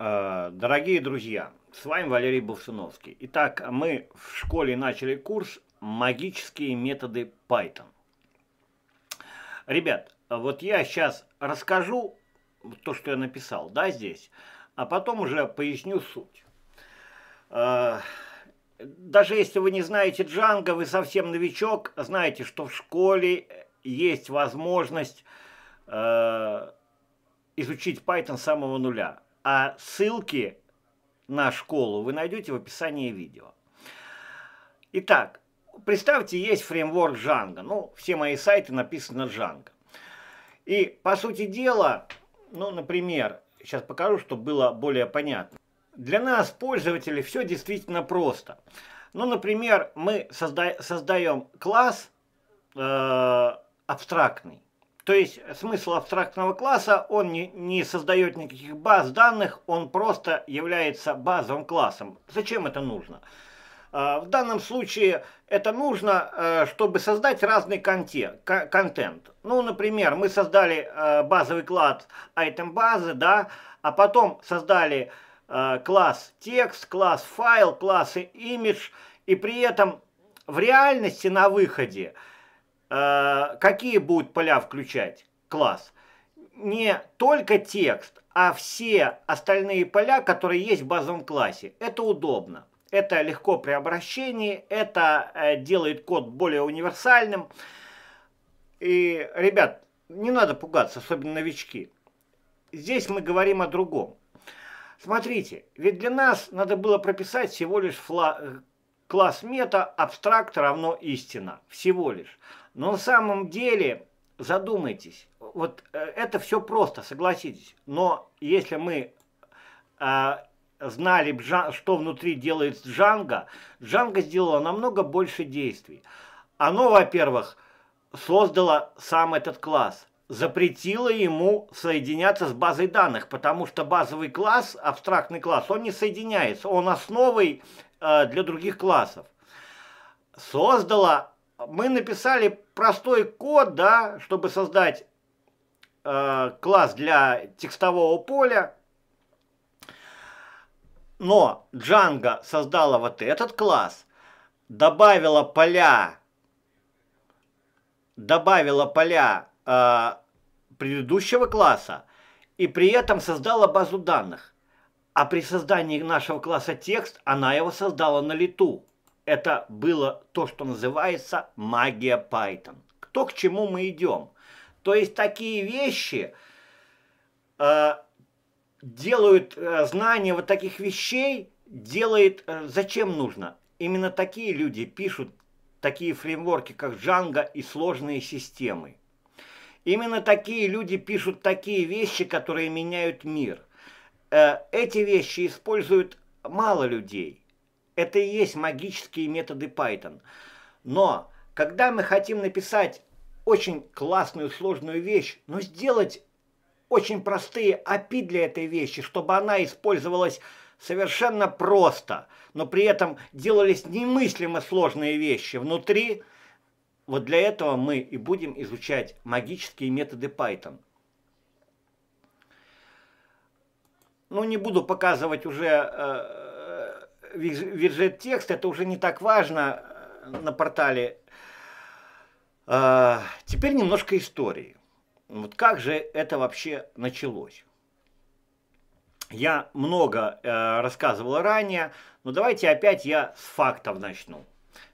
Э, дорогие друзья, с вами Валерий Болсуновский. Итак, мы в школе начали курс «Магические методы Python». Ребят, вот я сейчас расскажу то, что я написал, да, здесь, а потом уже поясню суть. Э, даже если вы не знаете Джанго, вы совсем новичок, знаете, что в школе есть возможность э, изучить Python с самого нуля – а ссылки на школу вы найдете в описании видео. Итак, представьте, есть фреймворк Django. Ну, все мои сайты написаны Django. И, по сути дела, ну, например, сейчас покажу, чтобы было более понятно. Для нас, пользователей, все действительно просто. Ну, например, мы созда создаем класс э абстрактный. То есть смысл абстрактного класса, он не, не создает никаких баз данных, он просто является базовым классом. Зачем это нужно? А, в данном случае это нужно, э, чтобы создать разный контент. Ну, например, мы создали э, базовый класс item базы, да, а потом создали э, класс текст, класс файл, классы image, и при этом в реальности на выходе – Э, какие будут поля включать класс? Не только текст, а все остальные поля, которые есть в базовом классе. Это удобно. Это легко при обращении, это э, делает код более универсальным. И, ребят, не надо пугаться, особенно новички. Здесь мы говорим о другом. Смотрите, ведь для нас надо было прописать всего лишь фла класс мета абстракт равно истина. Всего лишь. Но на самом деле, задумайтесь, вот э, это все просто, согласитесь. Но если мы э, знали, что внутри делает Джанга Джанга сделала намного больше действий. Оно, во-первых, создало сам этот класс, запретила ему соединяться с базой данных, потому что базовый класс, абстрактный класс, он не соединяется, он основой э, для других классов. Создала мы написали простой код, да, чтобы создать э, класс для текстового поля. Но Django создала вот этот класс, добавила поля, добавила поля э, предыдущего класса и при этом создала базу данных. А при создании нашего класса текст она его создала на лету. Это было то, что называется магия Python. Кто к чему мы идем? То есть такие вещи э, делают, э, знание вот таких вещей делает, э, зачем нужно? Именно такие люди пишут такие фреймворки, как Django и сложные системы. Именно такие люди пишут такие вещи, которые меняют мир. Э, эти вещи используют мало людей. Это и есть магические методы Python. Но когда мы хотим написать очень классную, сложную вещь, но сделать очень простые API для этой вещи, чтобы она использовалась совершенно просто, но при этом делались немыслимо сложные вещи внутри, вот для этого мы и будем изучать магические методы Python. Ну, не буду показывать уже э, виджет текст, это уже не так важно э, на портале. А, теперь немножко истории. Вот как же это вообще началось? Я много э, рассказывал ранее, но давайте опять я с фактов начну.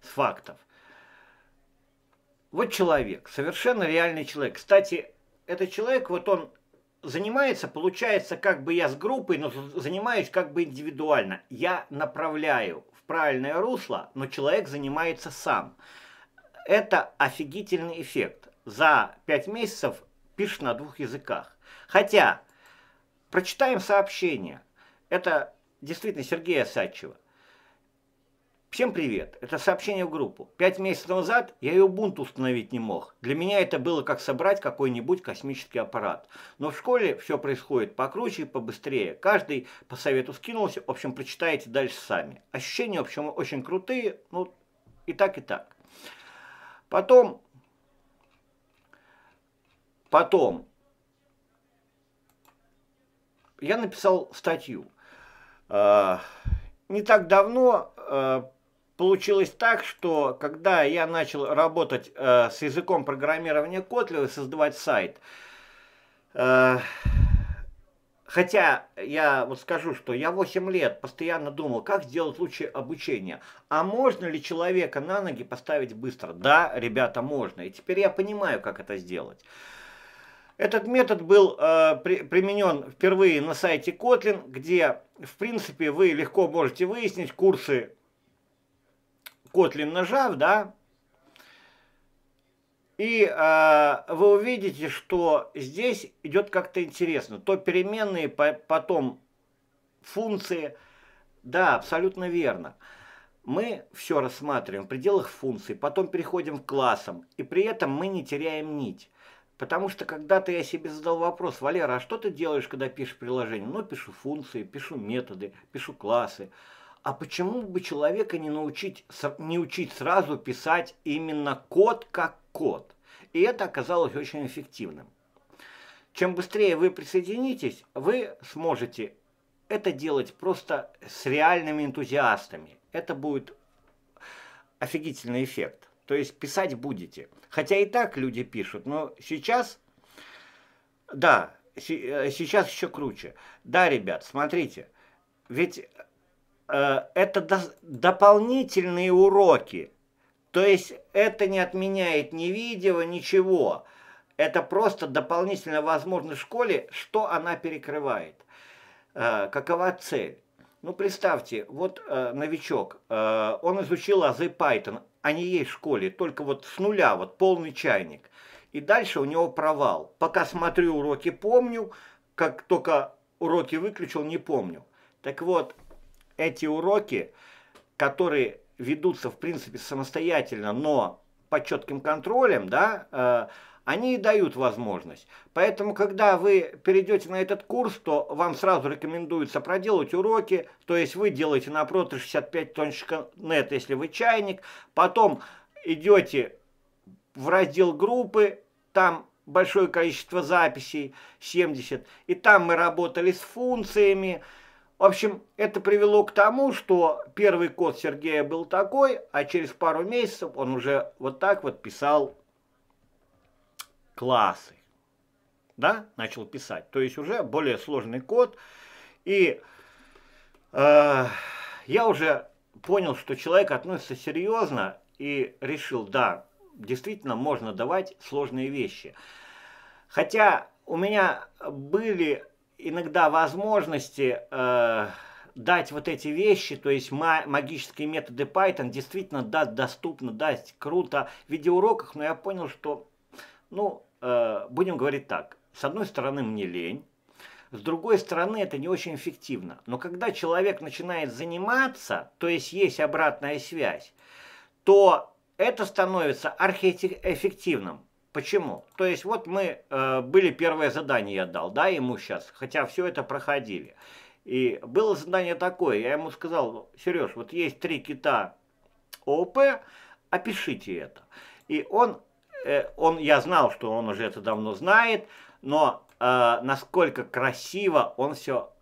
С фактов. Вот человек, совершенно реальный человек. Кстати, этот человек, вот он занимается, получается, как бы я с группой, но занимаюсь как бы индивидуально. Я направляю в правильное русло, но человек занимается сам. Это офигительный эффект. За пять месяцев пишешь на двух языках. Хотя, прочитаем сообщение. Это действительно Сергея Сачева. Всем привет! Это сообщение в группу. Пять месяцев назад я ее бунт установить не мог. Для меня это было как собрать какой-нибудь космический аппарат. Но в школе все происходит покруче и побыстрее. Каждый по совету скинулся. В общем, прочитаете дальше сами. Ощущения, в общем, очень крутые. Ну, и так, и так. Потом... Потом... Я написал статью. А, не так давно а, получилось так, что когда я начал работать э, с языком программирования Kotlin и создавать сайт, э, хотя я вот скажу, что я 8 лет постоянно думал, как сделать лучшее обучение. А можно ли человека на ноги поставить быстро? Да, ребята, можно. И теперь я понимаю, как это сделать. Этот метод был э, при, применен впервые на сайте Kotlin, где, в принципе, вы легко можете выяснить курсы Котлин нажав, да, и э, вы увидите, что здесь идет как-то интересно. То переменные, по потом функции. Да, абсолютно верно. Мы все рассматриваем в пределах функций, потом переходим к классам. И при этом мы не теряем нить. Потому что когда-то я себе задал вопрос, Валера, а что ты делаешь, когда пишешь приложение? Ну, пишу функции, пишу методы, пишу классы а почему бы человека не научить, не учить сразу писать именно код как код? И это оказалось очень эффективным. Чем быстрее вы присоединитесь, вы сможете это делать просто с реальными энтузиастами. Это будет офигительный эффект. То есть писать будете. Хотя и так люди пишут, но сейчас, да, э, сейчас еще круче. Да, ребят, смотрите, ведь Э, это до, дополнительные уроки. То есть это не отменяет ни видео, ничего. Это просто дополнительная возможность в школе, что она перекрывает. Э, какова цель? Ну, представьте, вот э, новичок, э, он изучил азы Python, а не ей в школе, только вот с нуля, вот полный чайник. И дальше у него провал. Пока смотрю уроки, помню, как только уроки выключил, не помню. Так вот, эти уроки, которые ведутся, в принципе, самостоятельно, но под четким контролем, да, э, они и дают возможность. Поэтому, когда вы перейдете на этот курс, то вам сразу рекомендуется проделать уроки, то есть вы делаете на прото 65.net, если вы чайник, потом идете в раздел группы, там большое количество записей, 70, и там мы работали с функциями, в общем, это привело к тому, что первый код Сергея был такой, а через пару месяцев он уже вот так вот писал классы. Да, начал писать. То есть уже более сложный код. И э, я уже понял, что человек относится серьезно и решил, да, действительно можно давать сложные вещи. Хотя у меня были иногда возможности э, дать вот эти вещи, то есть магические методы Python действительно даст доступно, даст круто в видеоуроках, но я понял, что, ну, э, будем говорить так, с одной стороны мне лень, с другой стороны, это не очень эффективно. Но когда человек начинает заниматься, то есть есть обратная связь, то это становится архиэффективным. Почему? То есть вот мы э, были первое задание я дал, да, ему сейчас, хотя все это проходили. И было задание такое, я ему сказал, Сереж, вот есть три кита ООП, опишите это. И он, э, он, я знал, что он уже это давно знает, но э, насколько красиво он все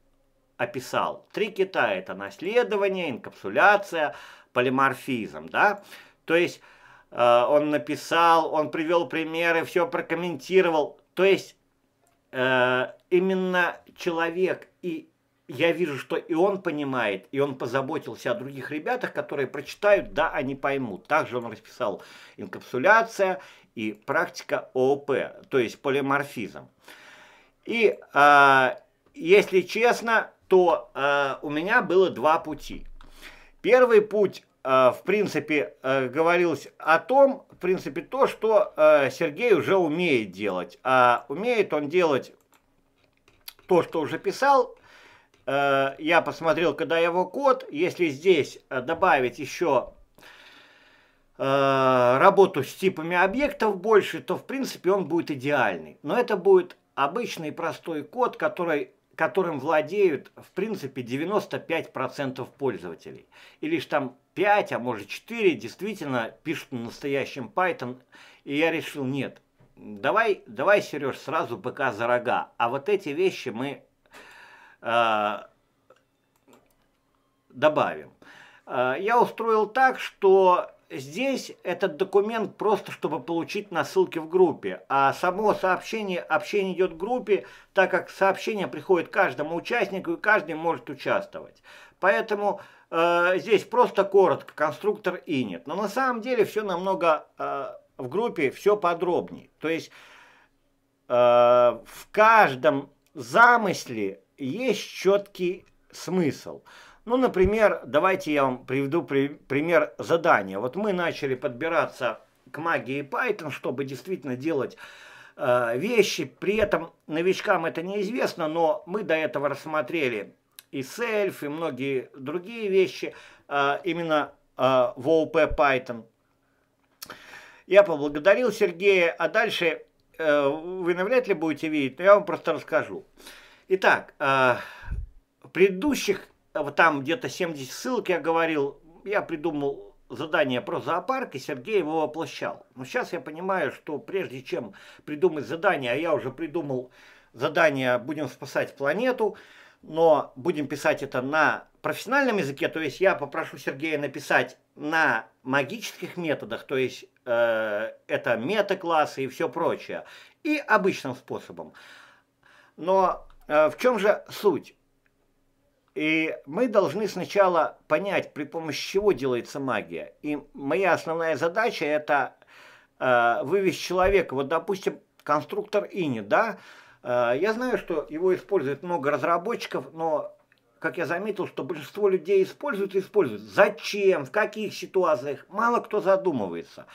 описал. Три кита – это наследование, инкапсуляция, полиморфизм, да. То есть Э, он написал, он привел примеры, все прокомментировал. То есть э, именно человек, и я вижу, что и он понимает, и он позаботился о других ребятах, которые прочитают, да, они а поймут. Также он расписал инкапсуляция и практика ООП, то есть полиморфизм. И э, если честно, то э, у меня было два пути. Первый путь Э, в принципе, э, говорилось о том, в принципе, то, что э, Сергей уже умеет делать. А умеет он делать то, что уже писал. Я посмотрел, когда его код. Если здесь добавить еще работу с типами объектов больше, то, в принципе, он будет идеальный. Но это будет обычный простой код, который которым владеют, в принципе, 95% пользователей. И лишь там 5, а может 4 действительно пишут на настоящем Python. И я решил, нет, давай, давай, Сереж, сразу БК за рога. А вот эти вещи мы э, добавим. Э, я устроил так, что здесь этот документ просто, чтобы получить на ссылке в группе. А само сообщение, общение идет в группе, так как сообщение приходит каждому участнику, и каждый может участвовать. Поэтому э, здесь просто коротко, конструктор и нет. Но на самом деле все намного э, в группе, все подробнее. То есть э, в каждом замысле есть четкий смысл. Ну, например, давайте я вам приведу при, пример задания. Вот мы начали подбираться к магии Python, чтобы действительно делать э, вещи. При этом новичкам это неизвестно, но мы до этого рассмотрели и Self, и многие другие вещи э, именно э, в ООП Python. Я поблагодарил Сергея, а дальше э, вы навряд ли будете видеть, но я вам просто расскажу. Итак, э, в предыдущих а вот там где-то 70 ссылок я говорил, я придумал задание про зоопарк, и Сергей его воплощал. Но сейчас я понимаю, что прежде чем придумать задание, а я уже придумал задание «Будем спасать планету», но будем писать это на профессиональном языке, то есть я попрошу Сергея написать на магических методах, то есть э, это метаклассы и все прочее, и обычным способом. Но э, в чем же суть? И мы должны сначала понять, при помощи чего делается магия. И моя основная задача – это э, вывести человека. Вот, допустим, конструктор Ини, да? Э, я знаю, что его использует много разработчиков, но, как я заметил, что большинство людей используют и используют. Зачем, в каких ситуациях, мало кто задумывается.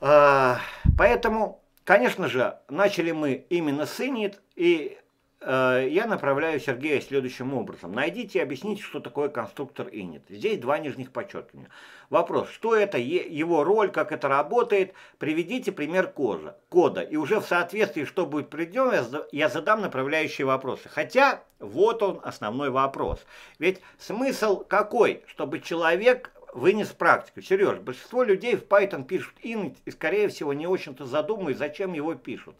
Э, поэтому, конечно же, начали мы именно с Init, и Э, я направляю Сергея следующим образом. Найдите и объясните, что такое конструктор init. Здесь два нижних подчеркивания. Вопрос, что это, его роль, как это работает. Приведите пример кожа, кода. И уже в соответствии, что будет придем, я задам направляющие вопросы. Хотя, вот он основной вопрос. Ведь смысл какой? Чтобы человек вынес практику. Сереж, большинство людей в Python пишут init и, скорее всего, не очень-то задумывают, зачем его пишут.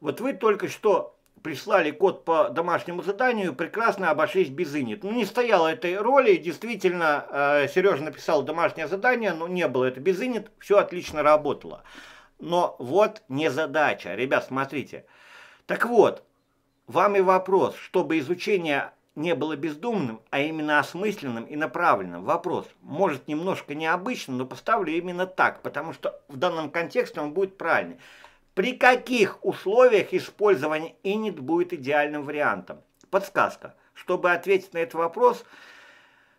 Вот вы только что прислали код по домашнему заданию, прекрасно обошлись без инит. Ну, не стояло этой роли, действительно, э, Сережа написал домашнее задание, но не было это без инит, все отлично работало. Но вот не задача, ребят, смотрите. Так вот, вам и вопрос, чтобы изучение не было бездумным, а именно осмысленным и направленным. Вопрос, может, немножко необычным, но поставлю именно так, потому что в данном контексте он будет правильный. При каких условиях использование init будет идеальным вариантом? Подсказка. Чтобы ответить на этот вопрос,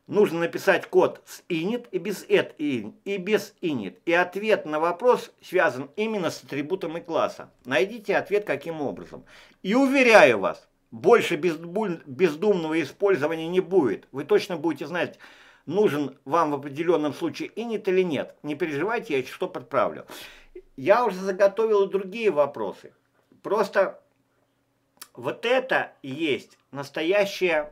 нужно написать код с init и без et и без init. И ответ на вопрос связан именно с атрибутом и класса. Найдите ответ каким образом. И уверяю вас, больше бездумного использования не будет. Вы точно будете знать, нужен вам в определенном случае init или нет. Не переживайте, я что то подправлю. Я уже заготовил другие вопросы. Просто вот это и есть настоящее,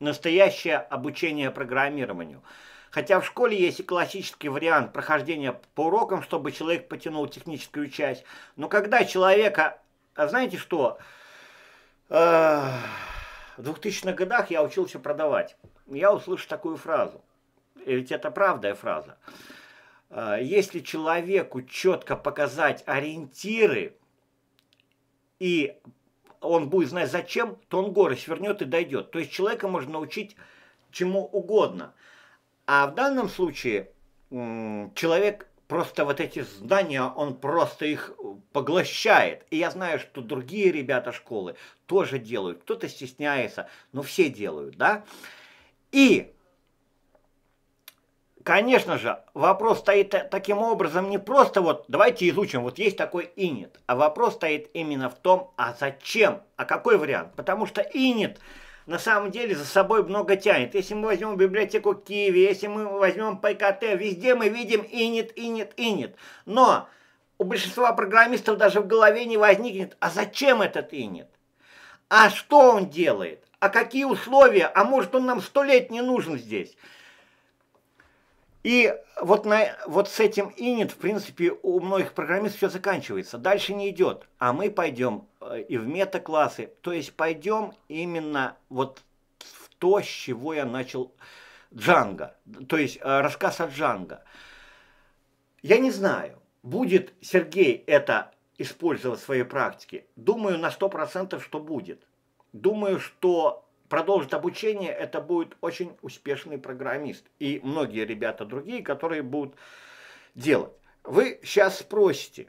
настоящее обучение программированию. Хотя в школе есть и классический вариант прохождения по урокам, чтобы человек потянул техническую часть. Но когда человека, а знаете что, э, в 2000-х годах я учился продавать. Я услышал такую фразу. И ведь это правда правдая фраза. А, если человеку четко показать ориентиры, и он будет знать зачем, то он горы свернет и дойдет. То есть человека можно научить чему угодно. А в данном случае человек просто вот эти знания, он просто их поглощает. И я знаю, что другие ребята школы тоже делают. Кто-то стесняется, но все делают, да? И конечно же, вопрос стоит таким образом не просто вот давайте изучим, вот есть такой инит, а вопрос стоит именно в том, а зачем, а какой вариант. Потому что инит на самом деле за собой много тянет. Если мы возьмем библиотеку Киеве, если мы возьмем ПКТ, везде мы видим инит, инит, инит. Но у большинства программистов даже в голове не возникнет, а зачем этот инит? А что он делает? А какие условия? А может он нам сто лет не нужен здесь? И вот, на, вот с этим init, в принципе, у многих программистов все заканчивается. Дальше не идет. А мы пойдем э, и в метаклассы, То есть пойдем именно вот в то, с чего я начал Джанго. То есть э, рассказ о Джанго. Я не знаю, будет Сергей это использовать в своей практике. Думаю на 100% что будет. Думаю, что продолжит обучение, это будет очень успешный программист. И многие ребята другие, которые будут делать. Вы сейчас спросите,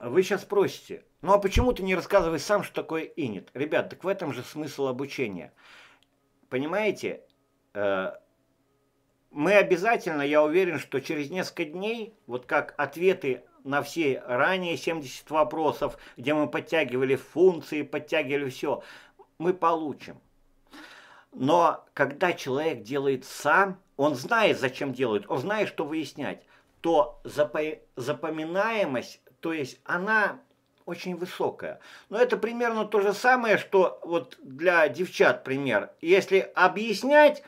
вы сейчас спросите, ну а почему ты не рассказываешь сам, что такое инит? Ребят, так в этом же смысл обучения. Понимаете, э, мы обязательно, я уверен, что через несколько дней, вот как ответы на все ранее 70 вопросов, где мы подтягивали функции, подтягивали все, мы получим. Но когда человек делает сам, он знает, зачем делает, он знает, что выяснять, то запоминаемость, то есть она очень высокая. Но это примерно то же самое, что вот для девчат пример. Если объяснять,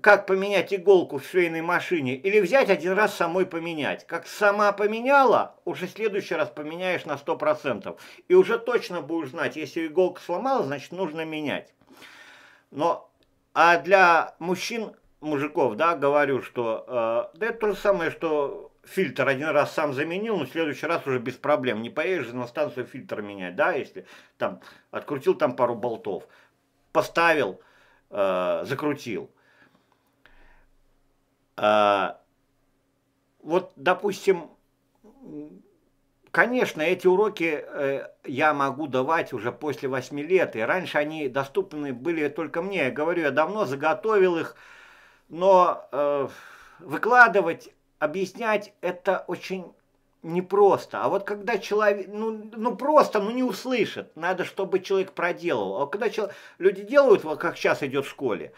как поменять иголку в швейной машине, или взять один раз самой поменять. Как сама поменяла, уже в следующий раз поменяешь на 100%. И уже точно будешь знать, если иголка сломала, значит нужно менять. Но, а для мужчин, мужиков, да, говорю, что э, да это то же самое, что фильтр один раз сам заменил, но в следующий раз уже без проблем. Не поедешь же на станцию фильтр менять, да, если там открутил там пару болтов, поставил, э, закрутил. А, вот, допустим, конечно, эти уроки э, я могу давать уже после 8 лет, и раньше они доступны были только мне. Я говорю, я давно заготовил их, но э, выкладывать, объяснять это очень непросто. А вот когда человек, ну, ну просто, ну не услышит, надо, чтобы человек проделал. А когда человек, люди делают, вот как сейчас идет в школе,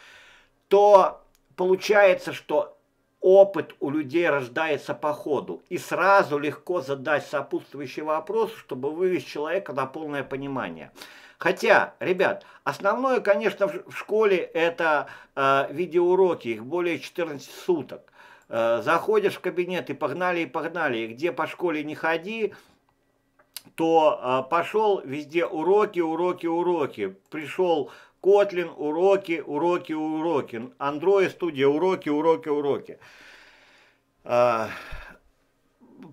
то получается, что опыт у людей рождается по ходу, и сразу легко задать сопутствующий вопрос, чтобы вывести человека на полное понимание. Хотя, ребят, основное, конечно, в школе это э, видеоуроки, их более 14 суток. Э, заходишь в кабинет и погнали, и погнали, и где по школе не ходи, то э, пошел везде уроки, уроки, уроки. Пришел Kotlin, уроки, уроки, уроки. Android Studio, уроки, уроки, уроки. А,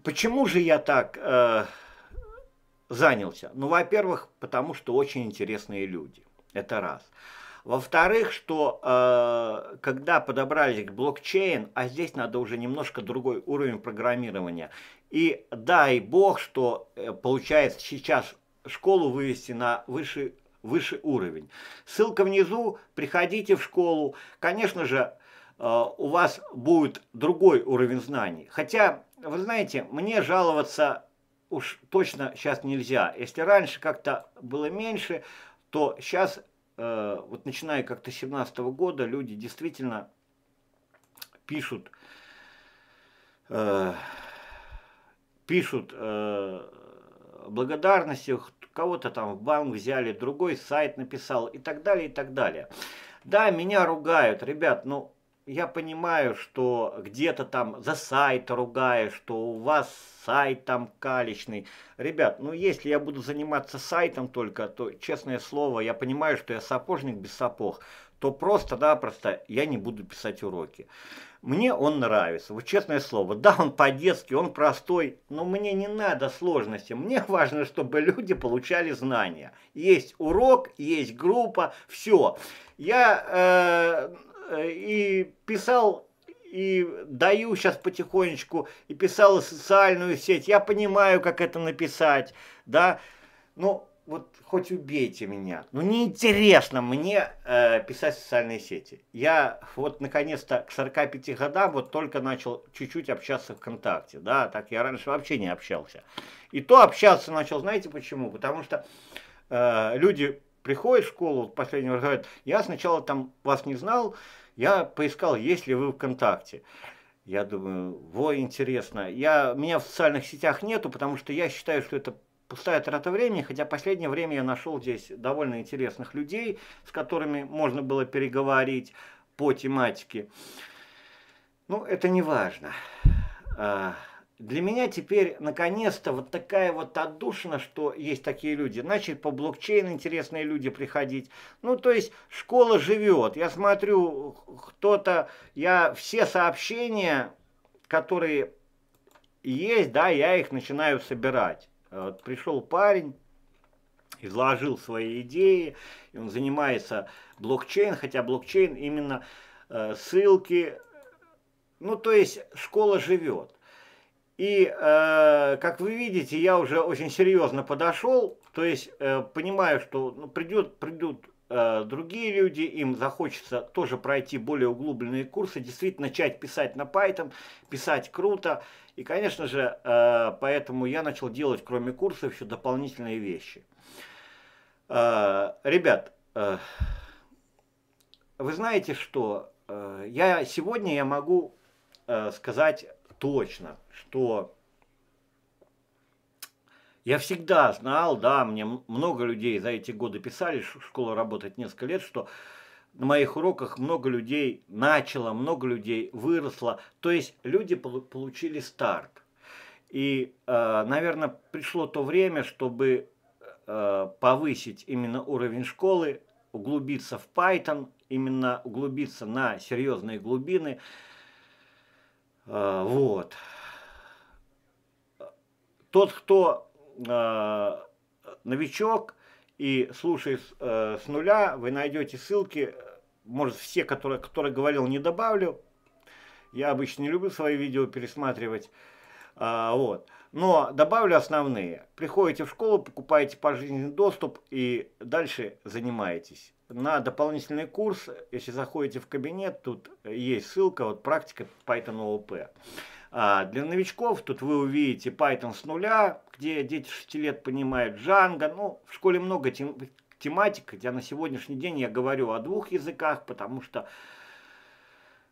почему же я так а, занялся? Ну, во-первых, потому что очень интересные люди. Это раз. Во-вторых, что э, когда подобрались к блокчейн, а здесь надо уже немножко другой уровень программирования. И дай бог, что э, получается сейчас школу вывести на высший выше уровень. Ссылка внизу, приходите в школу. Конечно же, э, у вас будет другой уровень знаний. Хотя, вы знаете, мне жаловаться уж точно сейчас нельзя. Если раньше как-то было меньше, то сейчас, э, вот начиная как-то с 17 -го года, люди действительно пишут, э, пишут благодарности кого-то там в банк взяли, другой сайт написал и так далее, и так далее. Да, меня ругают, ребят, ну, я понимаю, что где-то там за сайт ругаю, что у вас сайт там калечный. Ребят, ну если я буду заниматься сайтом только, то, честное слово, я понимаю, что я сапожник без сапог то просто да просто я не буду писать уроки. Мне он нравится, вот честное слово. Да, он по-детски, он простой, но мне не надо сложности. Мне важно, чтобы люди получали знания. Есть урок, есть группа, все. Я э и писал и даю сейчас потихонечку, и писал социальную сеть, я понимаю, как это написать, да, ну, вот хоть убейте меня. Ну, неинтересно мне э, писать в социальные сети. Я вот наконец-то к 45 годам вот только начал чуть-чуть общаться ВКонтакте, да, так я раньше вообще не общался. И то общаться начал, знаете почему? Потому что э, люди приходят в школу, вот последний раз говорят, я сначала там вас не знал, я поискал, есть ли вы ВКонтакте. Я думаю, во, интересно. Я, меня в социальных сетях нету, потому что я считаю, что это пустая трата времени, хотя последнее время я нашел здесь довольно интересных людей, с которыми можно было переговорить по тематике. Ну, это не важно. А, для меня теперь, наконец-то, вот такая вот отдушина, что есть такие люди. Начали по блокчейн интересные люди приходить. Ну, то есть, школа живет. Я смотрю, кто-то... Я все сообщения, которые есть, да, я их начинаю собирать. Э, пришел парень, изложил свои идеи, и он занимается блокчейн, хотя блокчейн именно э, ссылки, ну то есть школа живет. И, э, как вы видите, я уже очень серьезно подошел, то есть э, понимаю, что ну, придет, придут Э, другие люди, им захочется тоже пройти более углубленные курсы, действительно начать писать на Python, писать круто. И, конечно же, э, поэтому я начал делать, кроме курсов, еще дополнительные вещи. Э, ребят, вы знаете, что я сегодня я могу сказать точно, что я всегда знал, да, мне много людей за эти годы писали, в школу работать несколько лет, что на моих уроках много людей начало, много людей выросло. То есть люди получили старт. И, э, наверное, пришло то время, чтобы э, повысить именно уровень школы, углубиться в Python, именно углубиться на серьезные глубины. Э, вот. Тот, кто э, новичок и слушай с, э, с нуля, вы найдете ссылки, может все, которые, которые говорил, не добавлю. Я обычно не люблю свои видео пересматривать. А, вот. Но добавлю основные. Приходите в школу, покупаете пожизненный доступ и дальше занимаетесь. На дополнительный курс, если заходите в кабинет, тут есть ссылка, вот практика Python OOP. А, для новичков тут вы увидите Python с нуля, где дети 6 лет понимают Django. Ну, в школе много тем, тематик, хотя на сегодняшний день я говорю о двух языках, потому что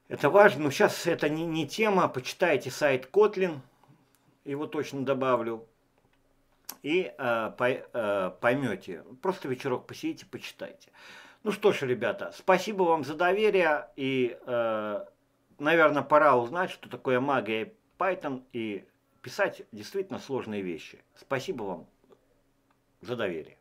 это важно. Но сейчас это не, не тема. Почитайте сайт Kotlin, его точно добавлю. И э, по, э, поймете. Просто вечерок посидите, почитайте. Ну что ж, ребята, спасибо вам за доверие и... Э, наверное, пора узнать, что такое магия Python и писать действительно сложные вещи. Спасибо вам за доверие.